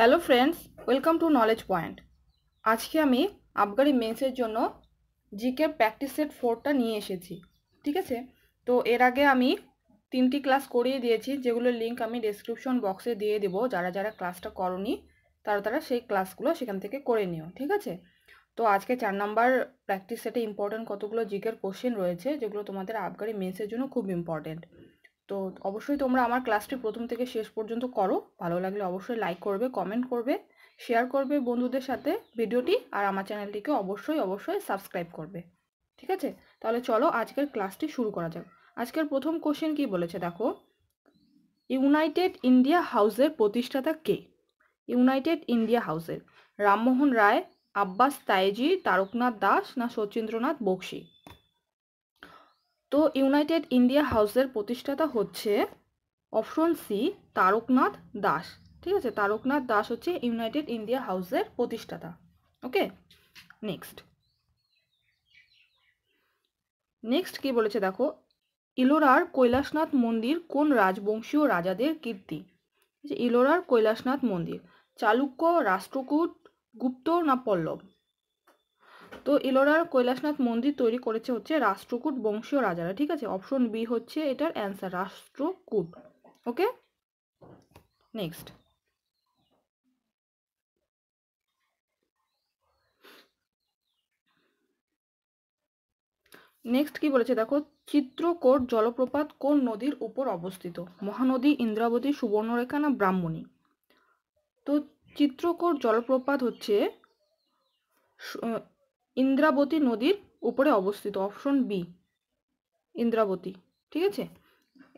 hello friends welcome to knowledge point আজকে আমি আবগারি মেন্সের জন্য জিকে প্র্যাকটিস সেট ফোরটা নিয়ে এসেছি ঠিক আছে তো এর আগে আমি তিনটি ক্লাস করিয়ে দিয়েছি যেগুলোর লিঙ্ক আমি ডেসক্রিপশন বক্সে দিয়ে দেব যারা যারা ক্লাসটা করনি তারা তারা সেই ক্লাসগুলো সেখান থেকে করে নিও ঠিক আছে তো আজকে চার নাম্বার প্র্যাকটিস সেটে ইম্পর্টেন্ট কতগুলো জিকের কোশ্চেন রয়েছে যেগুলো তোমাদের আবগারি মেন্সের জন্য খুব ইম্পর্টেন্ট তো অবশ্যই তোমরা আমার ক্লাসটি প্রথম থেকে শেষ পর্যন্ত করো ভালো লাগলে অবশ্যই লাইক করবে কমেন্ট করবে শেয়ার করবে বন্ধুদের সাথে ভিডিওটি আর আমার চ্যানেলটিকে অবশ্যই অবশ্যই সাবস্ক্রাইব করবে ঠিক আছে তাহলে চলো আজকের ক্লাসটি শুরু করা যাক আজকের প্রথম কোশ্চেন কি বলেছে দেখো ইউনাইটেড ইন্ডিয়া হাউসের প্রতিষ্ঠাতা কে ইউনাইটেড ইন্ডিয়া হাউসের রামমোহন রায় আব্বাস তাইজি তারকনাথ দাস না সচিন্দ্রনাথ বক্সি তো ইউনাইটেড ইন্ডিয়া হাউসের প্রতিষ্ঠাতা হচ্ছে অপশন সি তারকনাথ দাস ঠিক আছে তারকনাথ দাস হচ্ছে ইউনাইটেড ইন্ডিয়া হাউসের প্রতিষ্ঠাতা ওকে নেক্সট নেক্সট কি বলেছে দেখো ইলোরার কৈলাসনাথ মন্দির কোন রাজবংশীয় রাজাদের কীর্তি ইলোরার কৈলাসনাথ মন্দির চালুক্য রাষ্ট্রকূট গুপ্ত না পল্লব তো এলোরার কৈলাসনাথ মন্দির তৈরি করেছে হচ্ছে রাষ্ট্রকূট বংশীয় রাজারা ঠিক আছে অপশন বি হচ্ছে এটার answer Rashtrakuta okay next next কি বলেছে দেখো চিত্রকোট জলপ্রপাত কোন নদীর উপর অবস্থিত মহানদী ইন্দ্রাবতী সুবর্ণরেখা না ব্রাহ্মণী তো চিত্রকোট জলপ্রপাত হচ্ছে ইন্দ্রাবতী নদীর উপরে অবস্থিত অপশন বি ইন্দ্রাবতী ঠিক আছে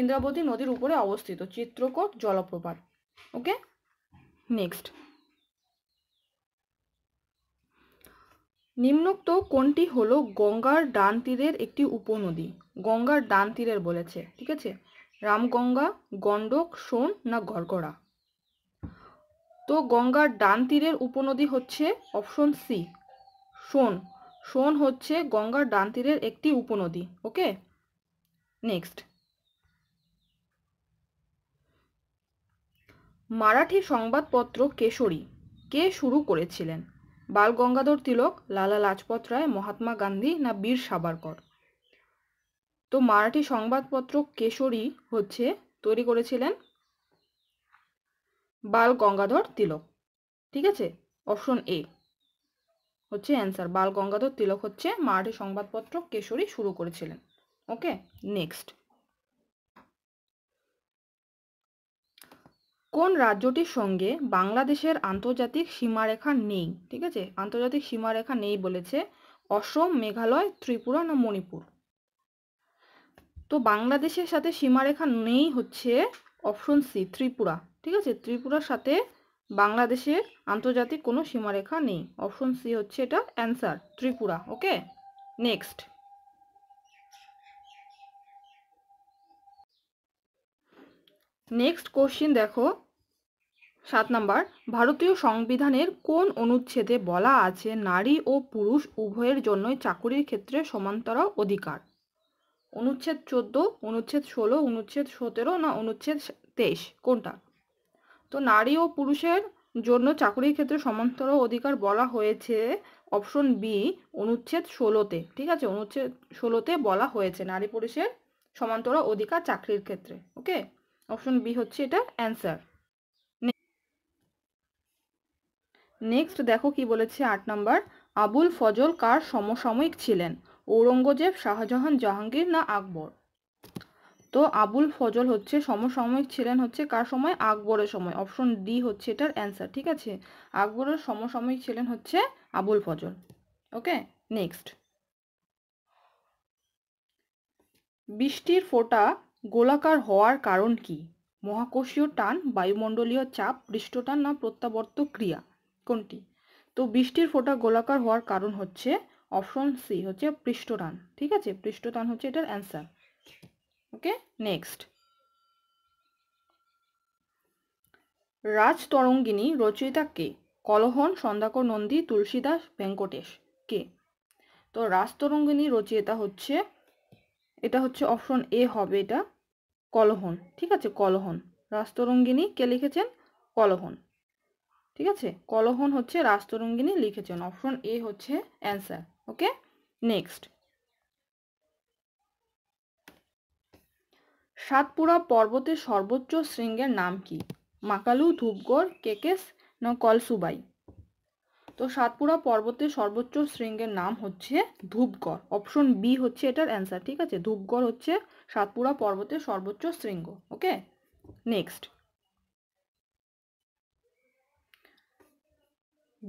ইন্দ্রাবতী নদীর উপরে অবস্থিত চিত্রকোট জলপ্রপাত ওকে নেক্সট নিম্নোক্ত কোনটি হলো গঙ্গার ডান তীরের একটি উপনদী গঙ্গার ডান তীরের বলেছে ঠিক আছে রামগঙ্গা গণ্ডক সোন না গড়গড়া তো গঙ্গার ডান তীরের উপনদী হচ্ছে অপশন সি সোন সোন হচ্ছে গঙ্গার ডান তীরের একটি উপনদী ওকে নেক্সট মারাঠি সংবাদপত্র কেশরী কে শুরু করেছিলেন বাল গঙ্গাধর তিলক লালা লাজপত রায় মহাত্মা গান্ধী না বীর সাবারকর তো মারাঠি সংবাদপত্র কেশরী হচ্ছে তৈরি করেছিলেন বাল গঙ্গাধর তিলক ঠিক আছে অপশন এ হচ্ছে অ্যান্সার বাল গঙ্গাধর তিলক হচ্ছে মারাঠি সংবাদপত্র কেশরী শুরু করেছিলেন ওকে নেক্সট কোন রাজ্যটির সঙ্গে বাংলাদেশের আন্তর্জাতিক সীমারেখা নেই ঠিক আছে আন্তর্জাতিক সীমারেখা নেই বলেছে অসম মেঘালয় ত্রিপুরা না মণিপুর তো বাংলাদেশের সাথে সীমারেখা নেই হচ্ছে অপশন সি ত্রিপুরা ঠিক আছে ত্রিপুরার সাথে বাংলাদেশের আন্তর্জাতিক কোনো সীমারেখা নেই অপশন সি হচ্ছে এটা answer Tripura okay next next question দেখো সাত নাম্বার ভারতীয় সংবিধানের কোন অনুচ্ছেদে বলা আছে নারী ও পুরুষ উভয়ের জন্যই চাকুরির ক্ষেত্রে সমান্তর অধিকার অনুচ্ছেদ চোদ্দ অনুচ্ছেদ ষোলো অনুচ্ছেদ সতেরো না অনুচ্ছেদ তেইশ কোনটা তো নারী ও পুরুষের জন্য চাকরির ক্ষেত্রে সমান্তর অধিকার বলা হয়েছে অপশন বি অনুচ্ছেদ ষোলোতে ঠিক আছে অনুচ্ছেদ ষোলোতে বলা হয়েছে নারী পুরুষের সমান্তর অধিকার চাকরির ক্ষেত্রে ওকে অপশন বি হচ্ছে এটা অ্যান্সার নেক্সট দেখো কি বলেছে আট নাম্বার আবুল ফজল কার সমসাময়িক ছিলেন ঔরঙ্গজেব শাহজাহান জাহাঙ্গীর না আকবর তো আবুল ফজল হচ্ছে সমসাময়িক ছিলেন হচ্ছে কার সময় আকবরের সময় অপশন ডি হচ্ছে এটার অ্যান্সার ঠিক আছে আকবরের সমসাময়িক ছিলেন হচ্ছে আবুল ফজল ওকে নেক্সট বৃষ্টির ফোঁটা গোলাকার হওয়ার কারণ কি মহাকর্ষীয় টান বায়ুমণ্ডলীয় চাপ পৃষ্ঠটান না প্রত্যাবর্ত ক্রিয়া কোনটি তো বৃষ্টির ফোঁটা গোলাকার হওয়ার কারণ হচ্ছে অপশন সি হচ্ছে পৃষ্ঠটান ঠিক আছে পৃষ্ঠটান হচ্ছে এটার অ্যান্সার ওকে নেক্সট রাজতরঙ্গিনী রচয়িতা কে কলহন সন্ধ্যাকর নন্দী তুলসীদাস ভেঙ্কটেশ কে তো রাজতরঙ্গিনী রচয়িতা হচ্ছে এটা হচ্ছে অপশন এ হবে এটা কলহন ঠিক আছে কলহন রাস্তরঙ্গিনী কে লিখেছেন কলহন ঠিক আছে কলহন হচ্ছে রাজতরঙ্গিনী লিখেছেন অপশন এ হচ্ছে অ্যান্সার ওকে নেক্সট সাতপুরা পর্বতের সর্বোচ্চ শৃঙ্গের নাম কি মাকালু ধূপগড় কেকেস না কলসুবাই তো সাতপুরা পর্বতের সর্বোচ্চ শৃঙ্গের নাম হচ্ছে ধূপগড় অপশন বি হচ্ছে এটার অ্যান্সার ঠিক আছে ধূপগড় হচ্ছে সাতপুরা পর্বতের সর্বোচ্চ শৃঙ্গ okay next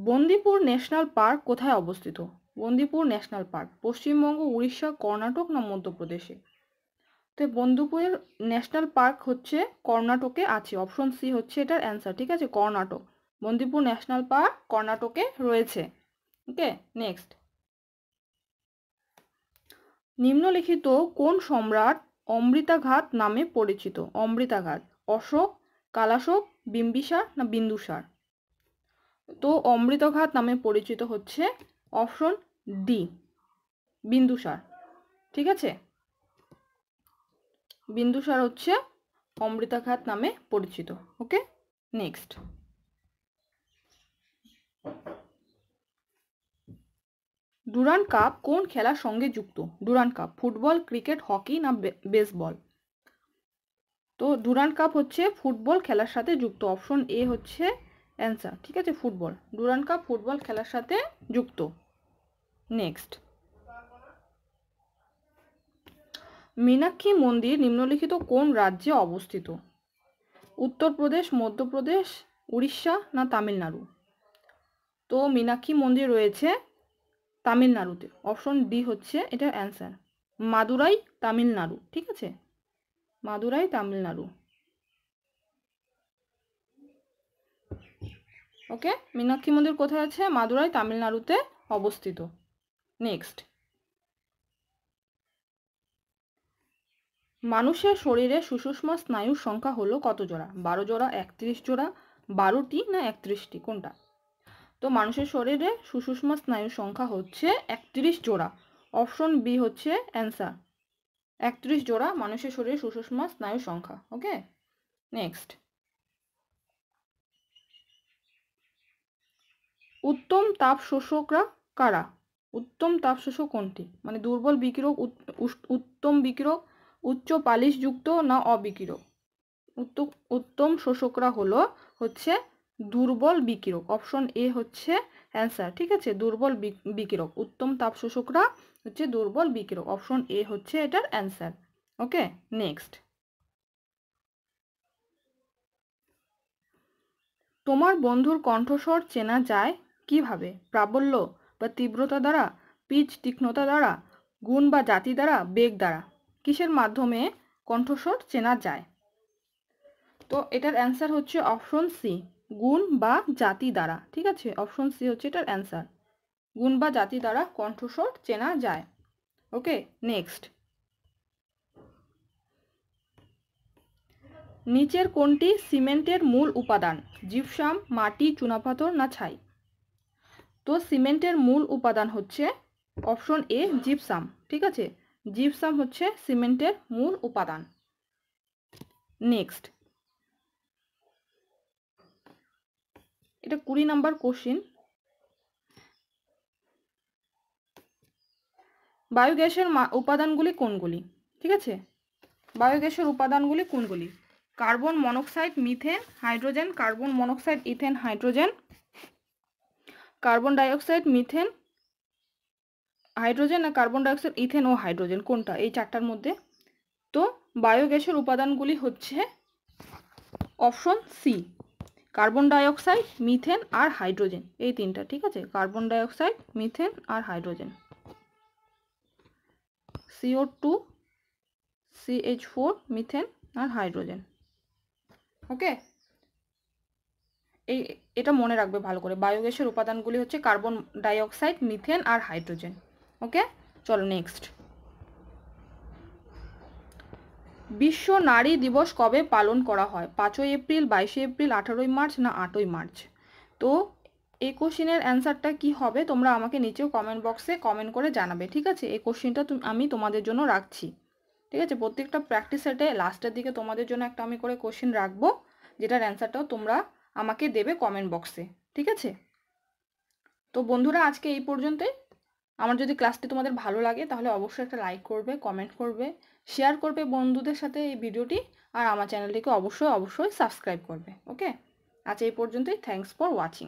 Bandipur national park কোথায় অবস্থিত বন্দিপুর ন্যাশনাল পার্ক পশ্চিমবঙ্গ উড়িষ্যা কর্ণাটক না মধ্যপ্রদেশে তো বন্দুপুরের ন্যাশনাল পার্ক হচ্ছে কর্ণাটকে আছে অপশন সি হচ্ছে এটার অ্যান্সার ঠিক আছে কর্ণাটক বন্দিপুর ন্যাশনাল পার্ক কর্ণাটকে রয়েছে ওকে নেক্সট নিম্নলিখিত কোন সম্রাট অমৃতাঘাত নামে পরিচিত অমৃতাঘাত অশোক কালাশোক বিম্বিসার না বিন্দুসার তো অমৃতঘাত নামে পরিচিত হচ্ছে অপশন ডি বিন্দুসার ঠিক আছে বিন্দুসার হচ্ছে অমৃতাখাত নামে পরিচিত ওকে নেক্সট ডুরান কাপ কোন খেলার সঙ্গে যুক্ত Durand cup football cricket hockey না বেসবল তো ডুরান কাপ হচ্ছে ফুটবল খেলার সাথে যুক্ত অপশন এ হচ্ছে অ্যান্সার ঠিক আছে ফুটবল ডুরান্ড কাপ ফুটবল খেলার সাথে যুক্ত নেক্সট মীনাক্ষী মন্দির নিম্নলিখিত কোন রাজ্যে অবস্থিত উত্তরপ্রদেশ মধ্যপ্রদেশ উড়িষ্যা না তামিলনাড়ু তো মীনাক্ষী মন্দির রয়েছে তামিলনাড়ুতে অপশন ডি হচ্ছে এটা অ্যান্সার মাদুরাই তামিলনাড়ু ঠিক আছে মাদুরাই তামিলনাড়ু ওকে মীনাক্ষী মন্দির কোথায় আছে মাদুরাই তামিলনাড়ুতে অবস্থিত নেক্সট মানুষের শরীরে সুষুষ্মা স্নায়ুর সংখ্যা হলো কত জোড়া বারো জোড়া একত্রিশ জোড়া বারোটি না একত্রিশটি কোনটা তো মানুষের শরীরে সুষুষ্মা স্নায়ুর সংখ্যা হচ্ছে একত্রিশ জোড়া অপশন বি হচ্ছে অ্যান্সার একত্রিশ জোড়া মানুষের শরীরে সুষুষ্মা স্নায়ুর সংখ্যা ওকে নেক্সট উত্তম তাপ শোষকরা কারা উত্তম তাপ শোষক কোনটি মানে দুর্বল বিকিরক উত্তম বিকিরক উচ্চ পালিশযুক্ত না অবিকির উত্তম শোষকরা হলো হচ্ছে দুর্বল বিকিরক অপশন এ হচ্ছে অ্যান্সার ঠিক আছে দুর্বল বিকিরক উত্তম তাপ শোষকরা হচ্ছে দুর্বল বিকিরক অপশন এ হচ্ছে এটার অ্যান্সার ওকে নেক্সট তোমার বন্ধুর কণ্ঠস্বর চেনা যায় কিভাবে প্রাবল্য বা তীব্রতা দ্বারা পিচ তীক্ষ্ণতা দ্বারা গুণ বা জাতি দ্বারা বেগ দ্বারা কিসের মাধ্যমে কণ্ঠস্বর চেনা যায় তো এটার অ্যান্সার হচ্ছে অপশন সি গুণ বা জাতি দ্বারা ঠিক আছে অপশন সি হচ্ছে এটার অ্যান্সার গুণ বা জাতি দ্বারা কণ্ঠস্বর চেনা যায় ওকে নেক্সট নিচের কোনটি সিমেন্টের মূল উপাদান জিপসাম মাটি চুনাপাথর না ছাই তো সিমেন্টের মূল উপাদান হচ্ছে অপশন এ জিপসাম ঠিক আছে জিপসাম হচ্ছে সিমেন্টের মূল উপাদান নেক্সট এটা কুড়ি নাম্বার কোশ্চিন বায়োগ্যাসের উপাদানগুলি কোনগুলি ঠিক আছে বায়োগ্যাসের উপাদানগুলি কোনগুলি carbon monoxide methane hydrogen carbon monoxide ethane hydrogen carbon dioxide methane hydrogen আর কার্বন ডাইঅক্সাইড ইথেন ও হাইড্রোজেন কোনটা এই চারটার মধ্যে তো বায়োগ্যাসের উপাদানগুলি হচ্ছে option C carbon dioxide methane আর হাইড্রোজেন এই তিনটা ঠিক আছে কার্বন ডাইঅক্সাইড মিথেন আর hydrogen CO two CH four methane আর হাইড্রোজেন ওকে এই এটা মনে রাখবে ভালো করে বায়োগ্যাসের উপাদানগুলি হচ্ছে কার্বন ডাইঅক্সাইড মিথেন আর হাইড্রোজেন ওকে চলো নেক্সট বিশ্ব নারী দিবস কবে পালন করা হয় পাঁচই এপ্রিল বাইশে এপ্রিল আঠারোই মার্চ না আটই মার্চ তো এই কোশ্চিনের অ্যান্সারটা কি হবে তোমরা আমাকে নিচেও কমেন্ট বক্সে কমেন্ট করে জানাবে ঠিক আছে এই কোশ্চিনটা আমি তোমাদের জন্য রাখছি ঠিক আছে প্রত্যেকটা প্র্যাকটিস সেটে লাস্টের দিকে তোমাদের জন্য একটা আমি করে কোশ্চিন রাখবো যেটার অ্যান্সারটাও তোমরা আমাকে দেবে কমেন্ট বক্সে ঠিক আছে তো বন্ধুরা আজকে এই পর্যন্তই আমার যদি ক্লাসটি তোমাদের ভালো লাগে তাহলে অবশ্যই একটা লাইক করবে কমেন্ট করবে শেয়ার করবে বন্ধুদের সাথে এই ভিডিওটি আর আমার চ্যানেলটিকে অবশ্যই অবশ্যই সাবস্ক্রাইব করবে ওকে আচ্ছা এই পর্যন্তই থ্যাংকস ফর ওয়াচিং